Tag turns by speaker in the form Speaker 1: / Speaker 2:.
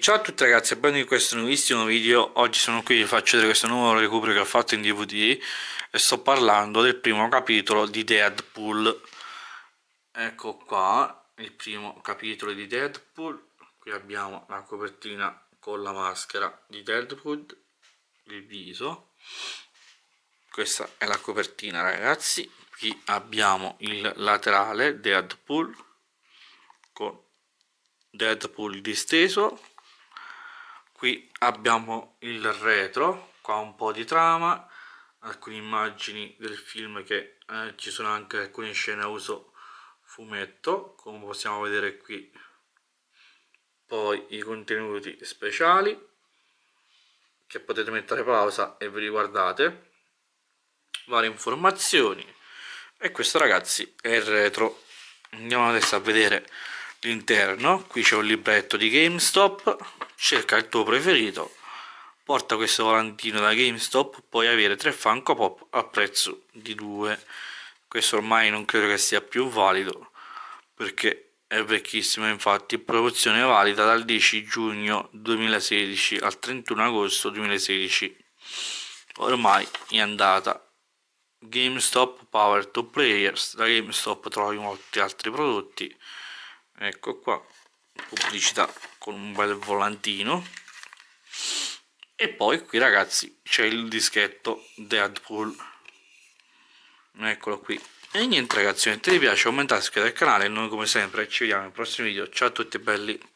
Speaker 1: ciao a tutti ragazzi benvenuti in questo nuovissimo video Oggi sono qui vi faccio vedere questo nuovo recupero che ho fatto in DVD E sto parlando del primo capitolo di Deadpool Ecco qua il primo capitolo di
Speaker 2: Deadpool
Speaker 1: Qui abbiamo la copertina con la maschera di Deadpool Il viso Questa è la copertina ragazzi Qui abbiamo il laterale Deadpool Con Deadpool disteso qui abbiamo il retro qua un po' di trama alcune immagini del film che eh, ci sono anche alcune scene a uso fumetto come possiamo vedere qui poi i contenuti speciali che potete mettere pausa e vi li guardate varie informazioni e questo ragazzi è il retro andiamo adesso a vedere l'interno qui c'è un libretto di GameStop cerca il tuo preferito porta questo volantino da GameStop puoi avere tre Funko Pop a prezzo di due questo ormai non credo che sia più valido perché è vecchissimo infatti promozione valida dal 10 giugno 2016 al 31 agosto 2016 ormai è andata GameStop Power to Players da GameStop trovi molti altri prodotti ecco qua pubblicità con un bel volantino e poi qui ragazzi c'è il dischetto Deadpool eccolo qui e niente ragazzi se ti piace aumentate iscrivetevi al canale noi come sempre ci vediamo nel prossimo video ciao a tutti belli